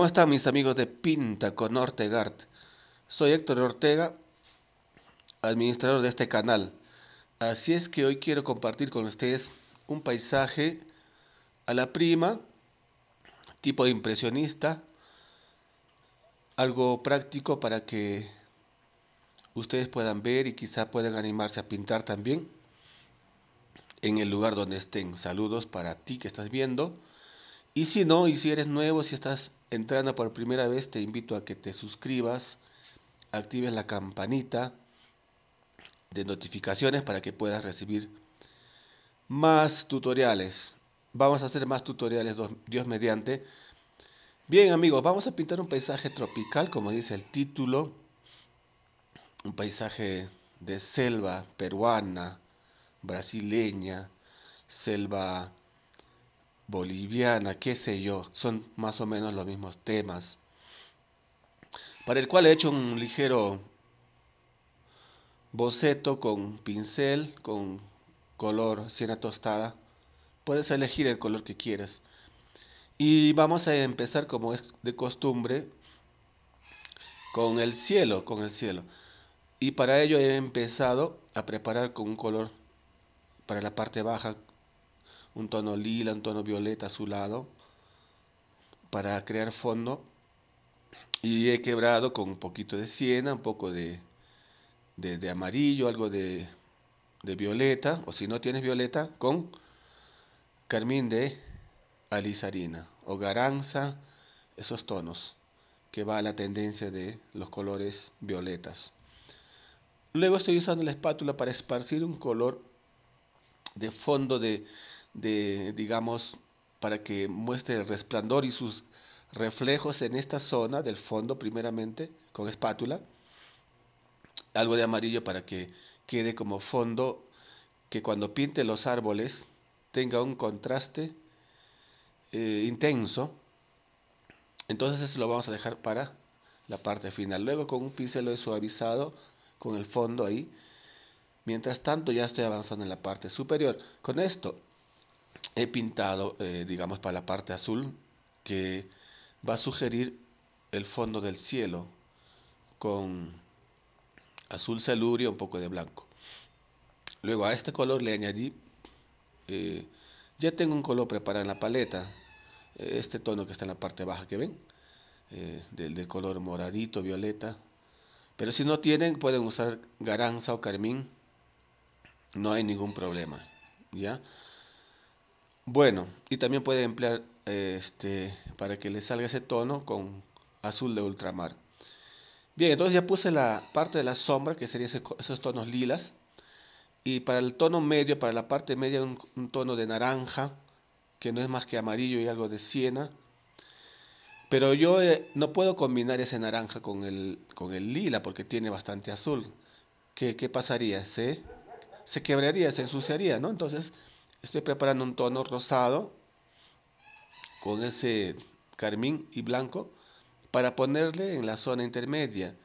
¿Cómo están mis amigos de Pinta con Art? Soy Héctor Ortega, administrador de este canal. Así es que hoy quiero compartir con ustedes un paisaje a la prima, tipo de impresionista, algo práctico para que ustedes puedan ver y quizá puedan animarse a pintar también en el lugar donde estén. Saludos para ti que estás viendo. Y si no, y si eres nuevo, si estás entrando por primera vez, te invito a que te suscribas, actives la campanita de notificaciones para que puedas recibir más tutoriales. Vamos a hacer más tutoriales, Dios mediante. Bien amigos, vamos a pintar un paisaje tropical, como dice el título. Un paisaje de selva peruana, brasileña, selva boliviana, qué sé yo, son más o menos los mismos temas, para el cual he hecho un ligero boceto con pincel, con color siena tostada, puedes elegir el color que quieras. Y vamos a empezar como es de costumbre con el cielo, con el cielo. Y para ello he empezado a preparar con un color para la parte baja un tono lila, un tono violeta azulado para crear fondo. Y he quebrado con un poquito de siena, un poco de, de, amarillo, algo de, de violeta, o si no tienes violeta, con carmín de alizarina o garanza, esos tonos que va a la tendencia de los colores violetas. Luego estoy usando la espátula para esparcir un color de fondo de, de, digamos, para que muestre el resplandor y sus reflejos en esta zona del fondo primeramente con espátula. Algo de amarillo para que quede como fondo que cuando pinte los árboles tenga un contraste eh, intenso. Entonces eso lo vamos a dejar para la parte final. Luego con un pincel lo suavizado con el fondo ahí. Mientras tanto ya estoy avanzando en la parte superior. Con esto he pintado, eh, digamos, para la parte azul, que va a sugerir el fondo del cielo con azul y un poco de blanco. Luego a este color le añadí, eh, ya tengo un color preparado en la paleta, eh, este tono que está en la parte baja que ven, eh, del, del, color moradito, violeta. Pero si no tienen, pueden usar garanza o carmín, no hay ningún problema, ¿ya? Bueno, y también puede emplear eh, este, para que le salga ese tono con azul de ultramar. Bien, entonces ya puse la parte de la sombra, que serían esos tonos lilas. Y para el tono medio, para la parte media, un, tono de naranja, que no es más que amarillo y algo de siena. Pero yo eh, no puedo combinar ese naranja con el, con el lila porque tiene bastante azul. ¿Qué, pasaría? Se, se quebraría, se ensuciaría, ¿no? Entonces Estoy preparando un tono rosado con ese carmín y blanco para ponerle en la zona intermedia,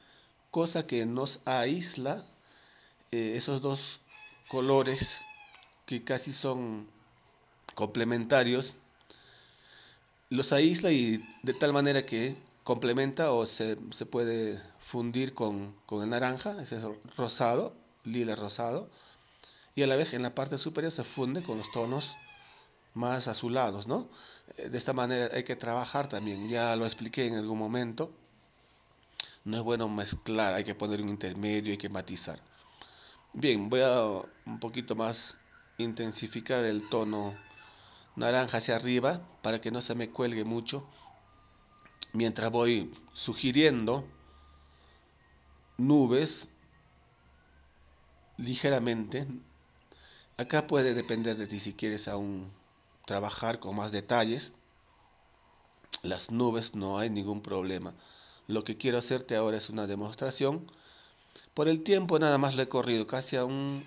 cosa que nos aísla eh, esos dos colores que casi son complementarios, los aísla y de tal manera que complementa o se, puede fundir con, con el naranja, ese rosado, lila rosado, y a la vez en la parte superior se funde con los tonos más azulados, ¿no? Eh, de esta manera hay que trabajar también, ya lo expliqué en algún momento. No es bueno mezclar, hay que poner un intermedio, hay que matizar. Bien, voy a un poquito más intensificar el tono naranja hacia arriba para que no se me cuelgue mucho mientras voy sugiriendo nubes ligeramente Acá puede depender de ti si quieres aún trabajar con más detalles. Las nubes no hay ningún problema. Lo que quiero hacerte ahora es una demostración. Por el tiempo nada más lo he corrido, casi a un,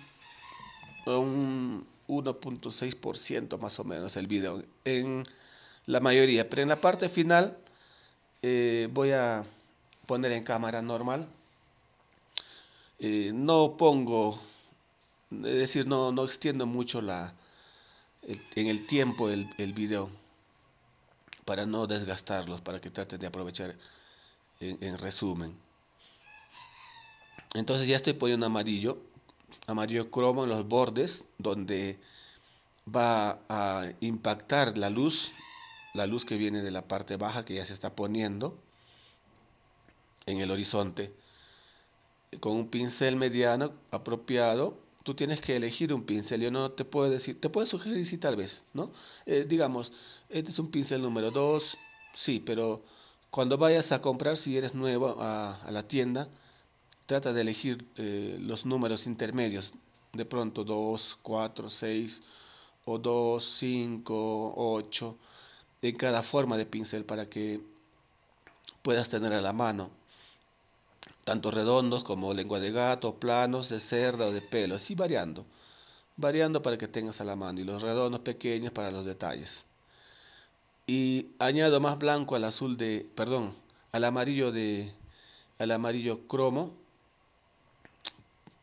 un 1.6% más o menos el video. En la mayoría, pero en la parte final eh, voy a poner en cámara normal. Eh, no pongo es decir, no, no extiendo mucho la, en el tiempo el, el, video para no desgastarlos, para que traten de aprovechar en, en resumen. Entonces ya estoy poniendo amarillo, amarillo cromo en los bordes donde va a impactar la luz, la luz que viene de la parte baja que ya se está poniendo en el horizonte. Con un pincel mediano apropiado tú tienes que elegir un pincel. Yo no te puedo decir, te puedo sugerir si tal vez, ¿no? Eh, digamos, este es un pincel número 2, sí, pero cuando vayas a comprar, si eres nuevo a, la tienda, trata de elegir eh, los números intermedios. De pronto 2, 4, 6 o 2, 5, 8 en cada forma de pincel para que puedas tener a la mano tanto redondos como lengua de gato, planos, de cerda o de pelo, así variando, variando para que tengas a la mano y los redondos pequeños para los detalles. Y añado más blanco al azul de, perdón, al amarillo de, al amarillo cromo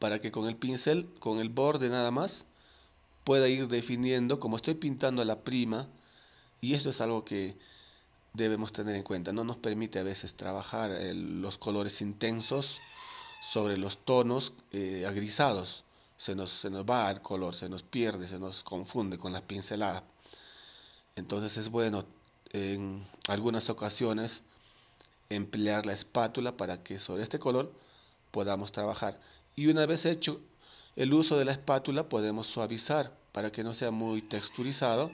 para que con el pincel, con el borde nada más, pueda ir definiendo como estoy pintando a la prima y esto es algo que debemos tener en cuenta. No nos permite a veces trabajar eh, los colores intensos sobre los tonos eh, agrisados. Se nos, se nos va el color, se nos pierde, se nos confunde con las pinceladas. Entonces es bueno en algunas ocasiones emplear la espátula para que sobre este color podamos trabajar. Y una vez hecho el uso de la espátula podemos suavizar para que no sea muy texturizado,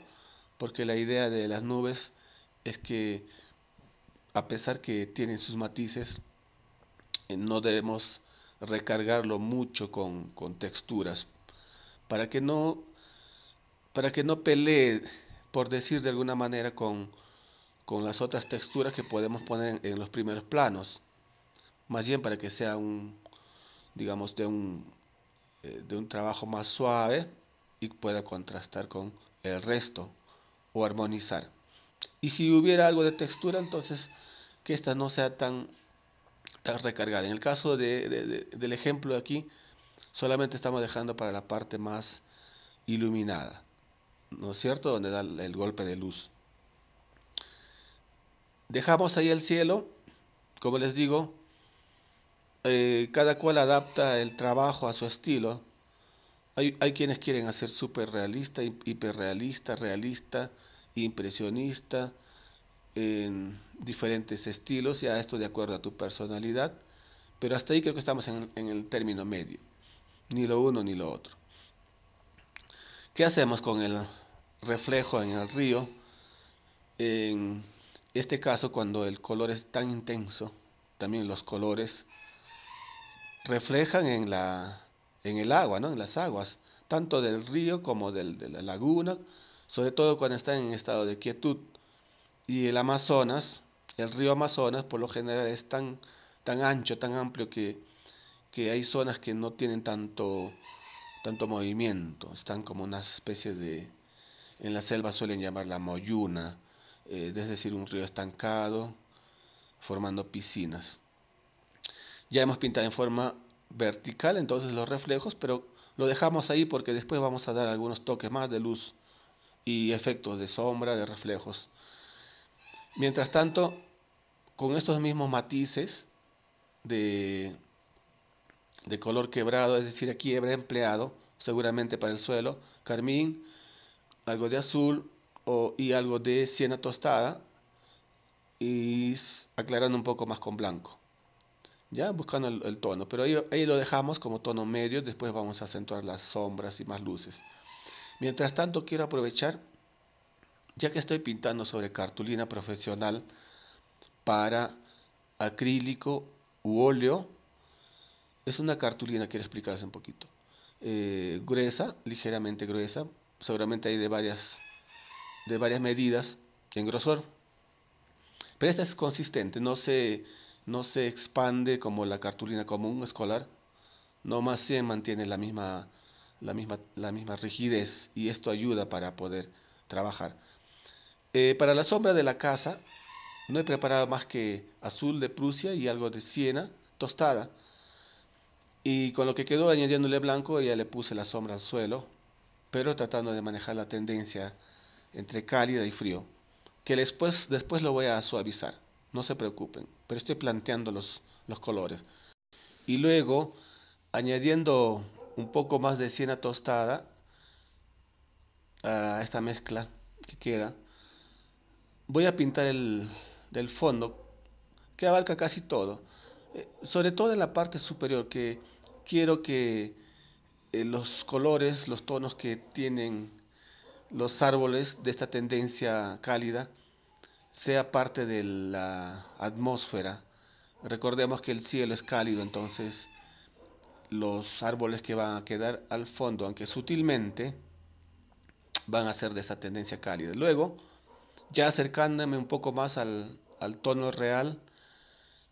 porque la idea de las nubes es que a pesar que tienen sus matices, eh, no debemos recargarlo mucho con, texturas para que no para que no pelee por decir de alguna manera con, las otras texturas que podemos poner en, en, los primeros planos más bien para que sea un digamos de un eh, de un trabajo más suave y pueda contrastar con el resto o armonizar y si hubiera algo de textura, entonces que esta no sea tan, tan recargada. En el caso de, de, del ejemplo aquí, solamente estamos dejando para la parte más iluminada, ¿no es cierto? Donde da el golpe de luz. Dejamos ahí el cielo, como les digo, eh, cada cual adapta el trabajo a su estilo. Hay, quienes quieren hacer súper realista, hiperrealista, realista, realista impresionista, en diferentes estilos, ya esto de acuerdo a tu personalidad, pero hasta ahí creo que estamos en, el término medio, ni lo uno ni lo otro. ¿Qué hacemos con el reflejo en el río? En este caso, cuando el color es tan intenso, también los colores reflejan en, la, en el agua, ¿no? en las aguas, tanto del río como del, de la laguna, sobre todo cuando están en estado de quietud. Y el Amazonas, el río Amazonas, por lo general es tan, tan ancho, tan amplio que, hay zonas que no tienen tanto, tanto movimiento, están como una especie de, en la selva suelen llamarla moyuna, eh, es decir, un río estancado formando piscinas. Ya hemos pintado en forma vertical entonces los reflejos, pero lo dejamos ahí porque después vamos a dar algunos toques más de luz y efectos de sombra, de reflejos. Mientras tanto, con estos mismos matices de, de color quebrado, es decir, aquí habrá empleado seguramente para el suelo, carmín, algo de azul y algo de siena tostada y aclarando un poco más con blanco. Ya buscando el, tono, pero ahí lo dejamos como tono medio, después vamos a acentuar las sombras y más luces. Mientras tanto quiero aprovechar, ya que estoy pintando sobre cartulina profesional para acrílico u óleo, es una cartulina, quiero explicarles un poquito, eh, gruesa, ligeramente gruesa, seguramente hay de varias, de varias medidas en grosor, pero esta es consistente, no se, no se expande como la cartulina común escolar, no más se mantiene la misma la misma, la misma rigidez y esto ayuda para poder trabajar. Eh, para la sombra de la casa no he preparado más que azul de Prusia y algo de siena tostada. Y con lo que quedó añadiéndole blanco ya le puse la sombra al suelo, pero tratando de manejar la tendencia entre cálida y frío, que después, después lo voy a suavizar, no se preocupen, pero estoy planteando los, los colores. Y luego, añadiendo un poco más de siena tostada a esta mezcla que queda. Voy a pintar el del fondo que abarca casi todo, eh, sobre todo en la parte superior que quiero que eh, los colores, los tonos que tienen los árboles de esta tendencia cálida sea parte de la atmósfera. Recordemos que el cielo es cálido, entonces los árboles que van a quedar al fondo, aunque sutilmente, van a ser de esa tendencia cálida. Luego, ya acercándome un poco más al, al tono real,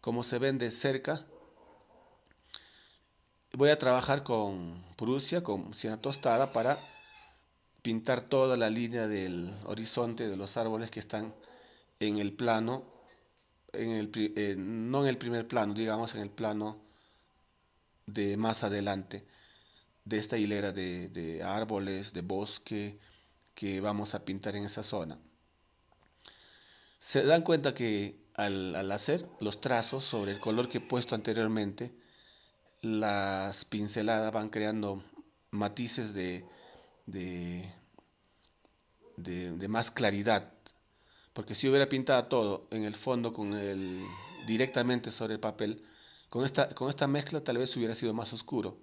como se ven de cerca, voy a trabajar con Prusia, con siena tostada, para pintar toda la línea del horizonte de los árboles que están en el plano, en el, eh, no en el primer plano, digamos en el plano de más adelante, de esta hilera de, árboles, de bosque que vamos a pintar en esa zona. Se dan cuenta que al, hacer los trazos sobre el color que he puesto anteriormente, las pinceladas van creando matices de, de, de, más claridad. Porque si hubiera pintado todo en el fondo con el, directamente sobre el papel, con esta, mezcla tal vez hubiera sido más oscuro.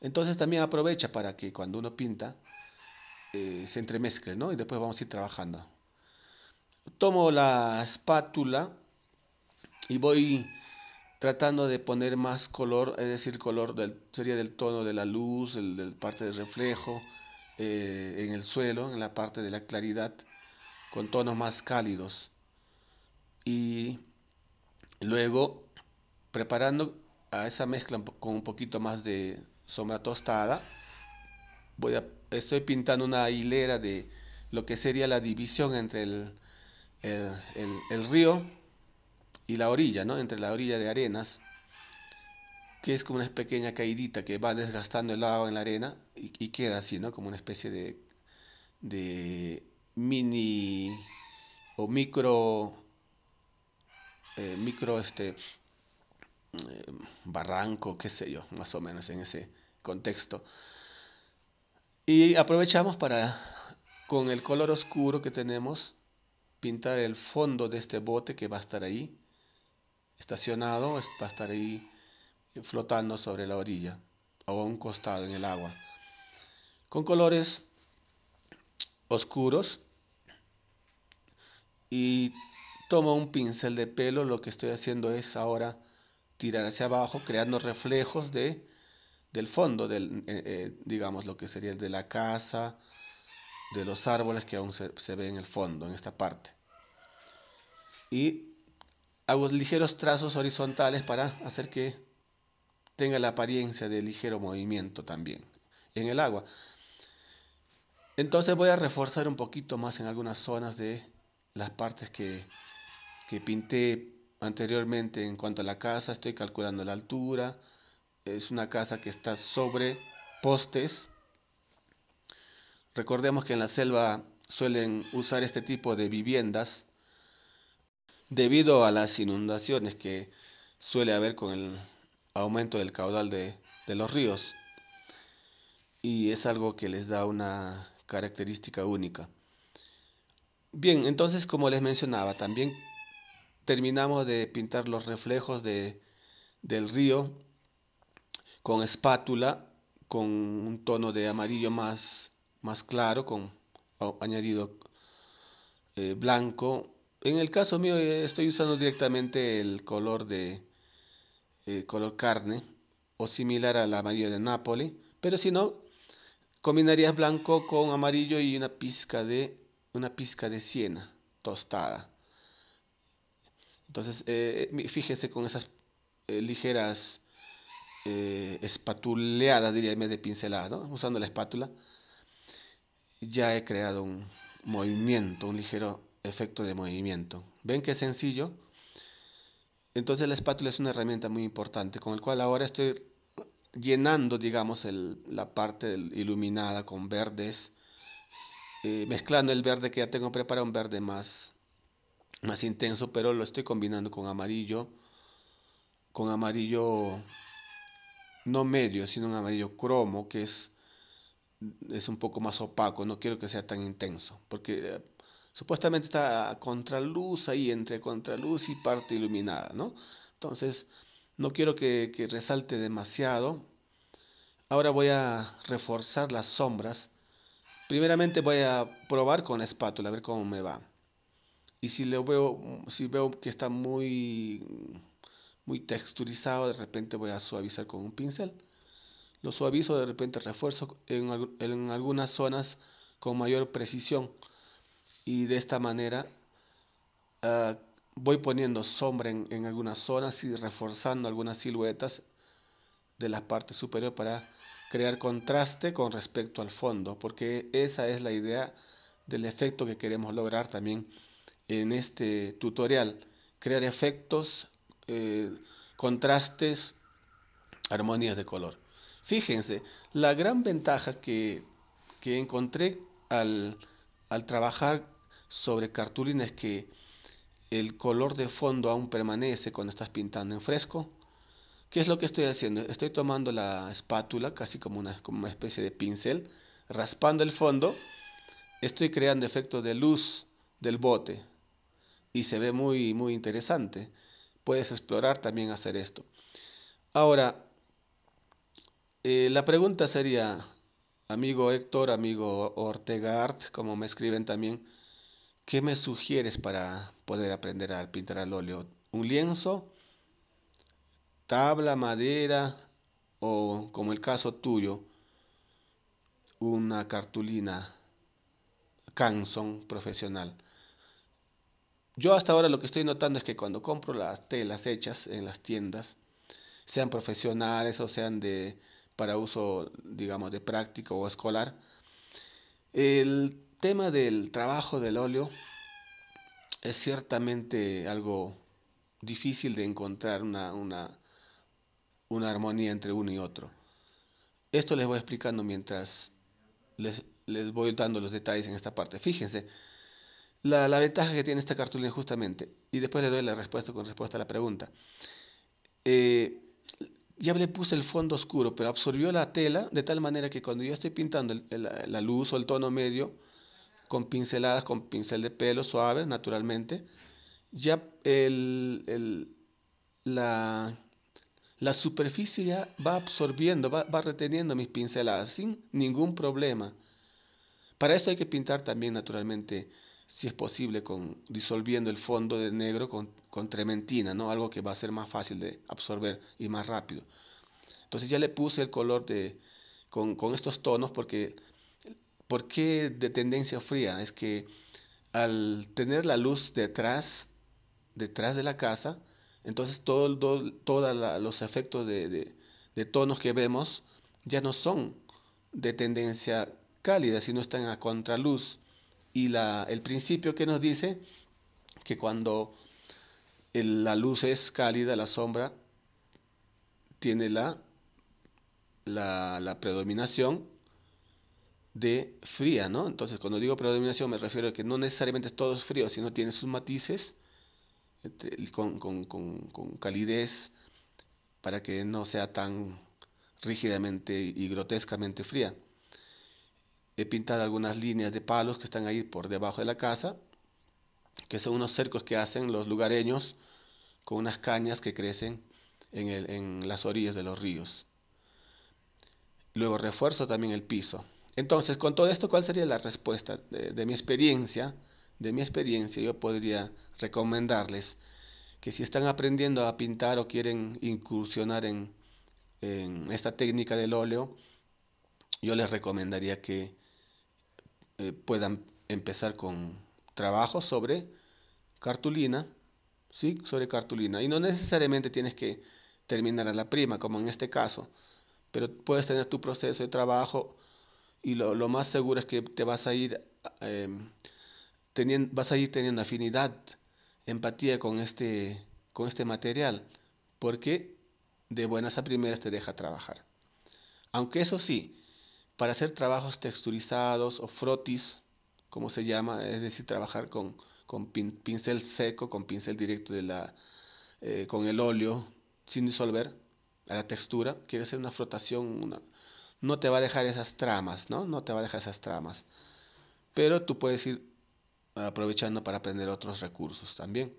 Entonces también aprovecha para que cuando uno pinta eh, se entremezcle, ¿no? Y después vamos a ir trabajando. Tomo la espátula y voy tratando de poner más color, es decir, color del, sería del tono de la luz, el, del parte del reflejo, eh, en el suelo, en la parte de la claridad, con tonos más cálidos. Y luego preparando a esa mezcla con un poquito más de sombra tostada, voy estoy pintando una hilera de lo que sería la división entre el, el, río y la orilla, ¿no? entre la orilla de arenas, que es como una pequeña caidita que va desgastando el agua en la arena y, queda así, ¿no? como una especie de, de mini o micro, eh, micro este, eh, barranco, qué sé yo, más o menos en ese contexto. Y aprovechamos para, con el color oscuro que tenemos, pintar el fondo de este bote que va a estar ahí, estacionado, va a estar ahí flotando sobre la orilla o a un costado en el agua. Con colores oscuros y tomo un pincel de pelo, lo que estoy haciendo es ahora tirar hacia abajo, creando reflejos de, del fondo, del, eh, eh, digamos lo que sería el de la casa, de los árboles que aún se, ve en el fondo, en esta parte. Y hago ligeros trazos horizontales para hacer que tenga la apariencia de ligero movimiento también en el agua. Entonces voy a reforzar un poquito más en algunas zonas de las partes que, que pinté anteriormente en cuanto a la casa, estoy calculando la altura. Es una casa que está sobre postes. Recordemos que en la selva suelen usar este tipo de viviendas debido a las inundaciones que suele haber con el aumento del caudal de, de los ríos. Y es algo que les da una característica única. Bien, entonces como les mencionaba, también terminamos de pintar los reflejos del río con espátula, con un tono de amarillo más, más claro, con añadido eh, blanco. En el caso mío eh, estoy usando directamente el color de eh, color carne o similar al amarillo de Nápoles, pero si no, combinarías blanco con amarillo y una pizca de, una pizca de siena tostada. Entonces, eh, eh fíjese con esas eh, ligeras eh, espatuleadas, diría en de pinceladas, usando la espátula, ya he creado un movimiento, un ligero efecto de movimiento. ¿Ven qué sencillo? Entonces la espátula es una herramienta muy importante con la cual ahora estoy llenando, digamos, la parte iluminada con verdes, mezclando el verde que ya tengo preparado, un verde más más intenso, pero lo estoy combinando con amarillo, con amarillo no medio, sino un amarillo cromo, que es, es un poco más opaco, no quiero que sea tan intenso, porque eh, supuestamente está a contraluz ahí, entre contraluz y parte iluminada, ¿no? Entonces, no quiero que, que resalte demasiado. Ahora voy a reforzar las sombras. Primeramente voy a probar con la espátula, a ver cómo me va. Y si lo veo, si veo que está muy, muy texturizado, de repente voy a suavizar con un pincel. Lo suavizo, de repente refuerzo en, en algunas zonas con mayor precisión. Y de esta manera ah, voy poniendo sombra en, en algunas zonas y reforzando algunas siluetas de la parte superior para crear contraste con respecto al fondo, porque esa es la idea del efecto que queremos lograr también en este tutorial. Crear efectos, eh, contrastes, armonías de color. Fíjense, la gran ventaja que, encontré al, trabajar sobre cartulina es que el color de fondo aún permanece cuando estás pintando en fresco. ¿Qué es lo que estoy haciendo? Estoy tomando la espátula, casi como una, como una especie de pincel, raspando el fondo. Estoy creando efectos de luz del bote, y se ve muy, muy interesante. Puedes explorar también hacer esto. Ahora, eh, la pregunta sería, amigo Héctor, amigo Ortega Art, como me escriben también, ¿qué me sugieres para poder aprender a pintar al óleo? ¿Un lienzo? ¿Tabla, madera? O como el caso tuyo, una cartulina, canson profesional. Yo hasta ahora lo que estoy notando es que cuando compro las telas hechas en las tiendas, sean profesionales o sean de para uso, digamos, de práctico o escolar, el tema del trabajo del óleo es ciertamente algo difícil de encontrar una, una, una armonía entre uno y otro. Esto les voy explicando mientras les, les voy dando los detalles en esta parte. Fíjense, la, ventaja que tiene esta cartulina justamente, y después le doy la respuesta con respuesta a la pregunta. Eh, ya le puse el fondo oscuro, pero absorbió la tela de tal manera que cuando yo estoy pintando la luz o el tono medio, con pinceladas, con pincel de pelo suave, naturalmente, ya el, la, la, superficie ya va absorbiendo, va, va reteniendo mis pinceladas sin ningún problema. Para esto hay que pintar también naturalmente si es posible, con, disolviendo el fondo de negro con, con, trementina, ¿no? Algo que va a ser más fácil de absorber y más rápido. Entonces ya le puse el color con, estos tonos porque, ¿por qué de tendencia fría? Es que al tener la luz detrás, detrás de la casa, entonces todos todo, los efectos de, de tonos que vemos ya no son de tendencia cálida, sino están a contraluz y la, el principio que nos dice que cuando la luz es cálida, la sombra tiene la, la, predominación de fría, ¿no? Entonces, cuando digo predominación me refiero a que no necesariamente todo es frío, sino tiene sus matices con calidez para que no sea tan rígidamente y grotescamente fría. He pintado algunas líneas de palos que están ahí por debajo de la casa, que son unos cercos que hacen los lugareños con unas cañas que crecen en, las orillas de los ríos. Luego refuerzo también el piso. Entonces, con todo esto, ¿cuál sería la respuesta? De, mi experiencia, de mi experiencia, yo podría recomendarles que si están aprendiendo a pintar o quieren incursionar en esta técnica del óleo, yo les recomendaría que eh, puedan empezar con trabajo sobre cartulina, ¿sí? Sobre cartulina. Y no necesariamente tienes que terminar a la prima, como en este caso, pero puedes tener tu proceso de trabajo y lo, más seguro es que te vas a ir, em, teniendo, vas a ir teniendo afinidad, empatía con este, con este material, porque de buenas a primeras te deja trabajar. Aunque eso sí, para hacer trabajos texturizados o frotis, como se llama, es decir, trabajar con, pincel seco, con pincel directo de la, eh, con el óleo, sin disolver a la textura. Quiere hacer una frotación, no te va a dejar esas tramas, ¿no? No te va a dejar esas tramas. Pero tú puedes ir aprovechando para aprender otros recursos también.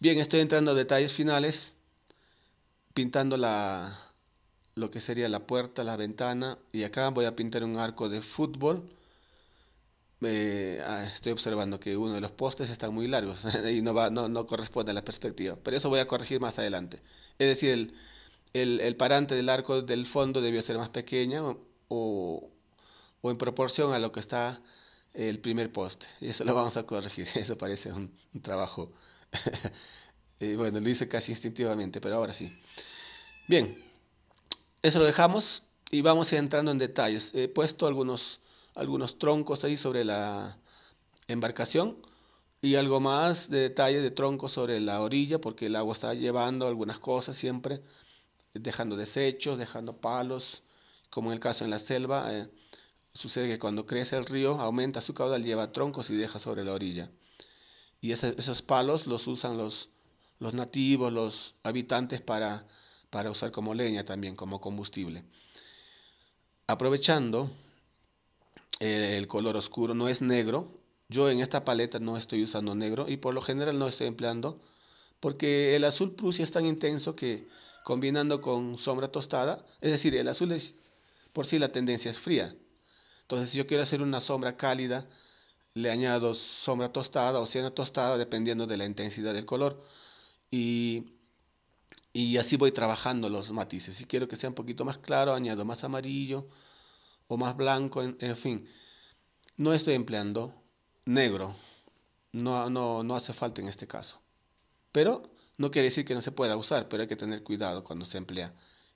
Bien, estoy entrando a detalles finales, pintando la, lo que sería la puerta, la ventana y acá voy a pintar un arco de fútbol. Eh, ah, estoy observando que uno de los postes está muy largo. y no, no, corresponde a la perspectiva, pero eso voy a corregir más adelante. Es decir, el, parante del arco del fondo debió ser más pequeño. o, en proporción a lo que está el primer poste. Y eso lo vamos a corregir, eso parece un, trabajo. Eh, bueno, lo hice casi instintivamente, pero ahora sí. Bien, eso lo dejamos y vamos entrando en detalles. He puesto algunos, algunos troncos ahí sobre la embarcación y algo más de detalles de troncos sobre la orilla porque el agua está llevando algunas cosas siempre, dejando desechos, dejando palos, como en el caso en la selva. Eh, sucede que cuando crece el río aumenta su caudal, lleva troncos y deja sobre la orilla. Y esos palos los usan los, los nativos, los habitantes para para usar como leña también, como combustible. Aprovechando eh, el color oscuro, no es negro. Yo en esta paleta no estoy usando negro y por lo general no estoy empleando porque el azul prusia es tan intenso que combinando con sombra tostada, es decir, el azul es por si la tendencia es fría. Entonces, si yo quiero hacer una sombra cálida, le añado sombra tostada o siena tostada dependiendo de la intensidad del color. Y y así voy trabajando los matices. Si quiero que sea un poquito más claro, añado más amarillo o más blanco, en, fin. No estoy empleando negro. No, no, no hace falta en este caso. Pero no quiere decir que no se pueda usar, pero hay que tener cuidado cuando se emplea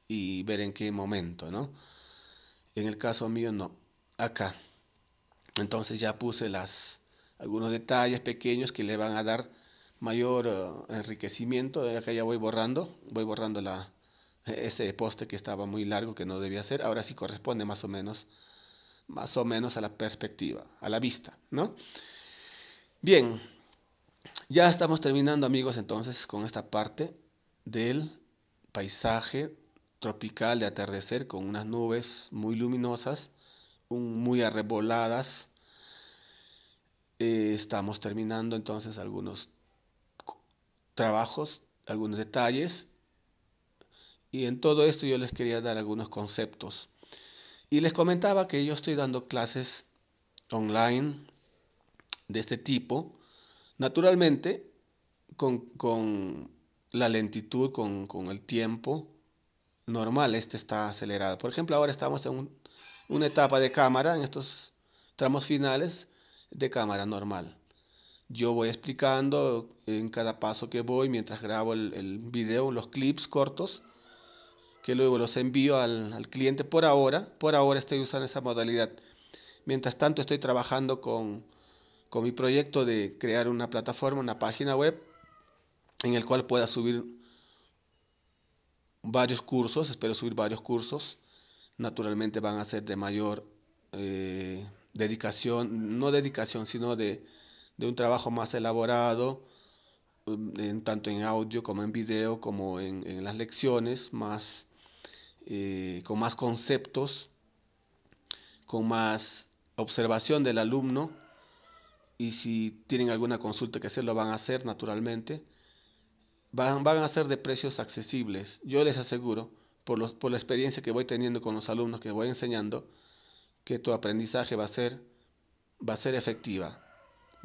y ver en qué momento, ¿no? En el caso mío no. Acá. Entonces ya puse las algunos detalles pequeños que le van a dar mayor eh, enriquecimiento enriquecimiento. Acá ya voy borrando, voy borrando la, ese poste que estaba muy largo que no debía ser. Ahora sí corresponde más o menos, más o menos a la perspectiva, a la vista, ¿no? Bien, ya estamos terminando amigos entonces con esta parte del paisaje tropical de atardecer con unas nubes muy luminosas, muy arreboladas. Eh, estamos terminando entonces algunos trabajos, algunos detalles. Y en todo esto yo les quería dar algunos conceptos. Y les comentaba que yo estoy dando clases online de este tipo. Naturalmente, con, la lentitud, con, el tiempo normal, este está acelerado. Por ejemplo, ahora estamos en una etapa de cámara, en estos tramos finales de cámara normal yo voy explicando en cada paso que voy mientras grabo el, el video, los clips cortos, que luego los envío al, cliente por ahora. Por ahora estoy usando esa modalidad. Mientras tanto estoy trabajando con, mi proyecto de crear una plataforma, una página web, en el cual pueda subir varios cursos, espero subir varios cursos. Naturalmente van a ser de mayor eh, dedicación, no dedicación, sino de de un trabajo más elaborado, um, en, tanto en audio como en video, como en, las lecciones, más, eh, con más conceptos, con más observación del alumno. Y si tienen alguna consulta que hacer, lo van a hacer naturalmente. Van, van a ser de precios accesibles. Yo les aseguro, por, por la experiencia que voy teniendo con los alumnos que voy enseñando, que tu aprendizaje va a ser, va a ser efectiva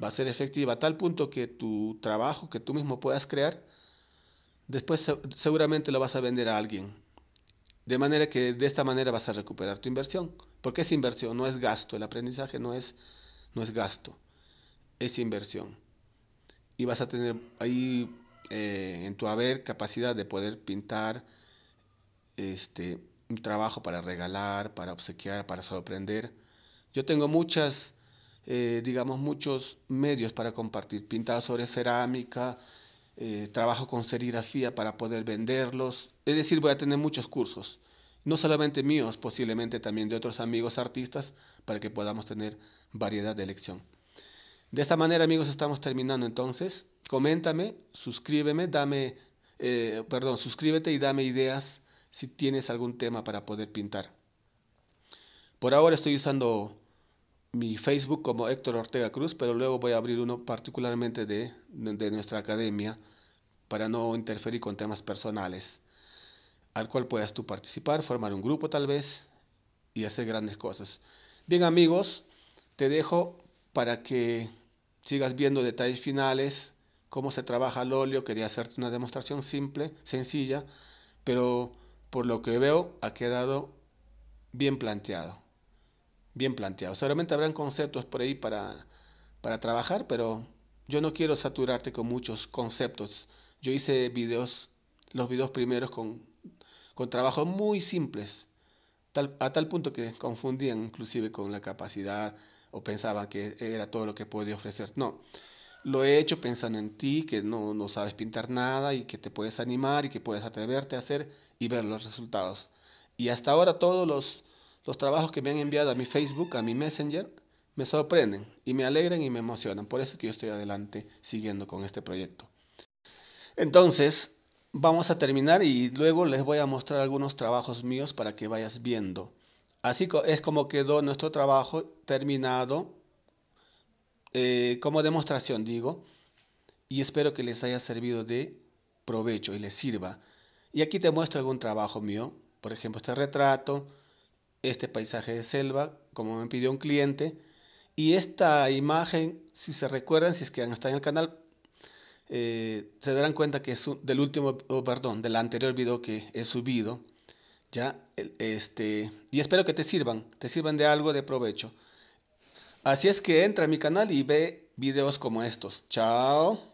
va a ser efectiva a tal punto que tu trabajo que tú mismo puedas crear, después seguramente lo vas a vender a alguien. De manera que de esta manera vas a recuperar tu inversión. Porque es inversión, no es gasto. El aprendizaje no es, no es gasto, es inversión. Y vas a tener ahí eh, en tu haber capacidad de poder pintar este, un trabajo para regalar, para obsequiar, para sorprender. Yo tengo muchas eh, digamos, muchos medios para compartir, pintadas sobre cerámica, eh, trabajo con serigrafía para poder venderlos, es decir, voy a tener muchos cursos, no solamente míos, posiblemente también de otros amigos artistas, para que podamos tener variedad de elección. De esta manera, amigos, estamos terminando entonces. Coméntame, suscríbeme, dame, eh, perdón, suscríbete y dame ideas si tienes algún tema para poder pintar. Por ahora estoy usando mi Facebook como Héctor Ortega Cruz, pero luego voy a abrir uno particularmente de, de nuestra academia para no interferir con temas personales, al cual puedas tú participar, formar un grupo tal vez y hacer grandes cosas. Bien amigos, te dejo para que sigas viendo detalles finales, cómo se trabaja el óleo. Quería hacerte una demostración simple, sencilla, pero por lo que veo ha quedado bien planteado bien planteado. Seguramente habrán conceptos por ahí para, para trabajar, pero yo no quiero saturarte con muchos conceptos. Yo hice videos, los videos primeros con, con trabajos muy simples, tal, a tal punto que confundían inclusive con la capacidad o pensaba que era todo lo que podía ofrecer. No, lo he hecho pensando en ti, que no, no sabes pintar nada y que te puedes animar y que puedes atreverte a hacer y ver los resultados. Y hasta ahora todos los los trabajos que me han enviado a mi Facebook, a mi Messenger, me sorprenden y me alegran y me emocionan. Por eso que yo estoy adelante siguiendo con este proyecto. Entonces, vamos a terminar y luego les voy a mostrar algunos trabajos míos para que vayas viendo. Así es como quedó nuestro trabajo terminado eh, como demostración, digo. Y espero que les haya servido de provecho y les sirva. Y aquí te muestro algún trabajo mío. Por ejemplo, este retrato este paisaje de selva, como me pidió un cliente. Y esta imagen, si se recuerdan, si es que han en el canal, eh, se darán cuenta que es del último, oh, perdón, del anterior video que he subido. Ya, este, y espero que te sirvan, te sirvan de algo de provecho. Así es que entra a mi canal y ve videos como estos. Chao.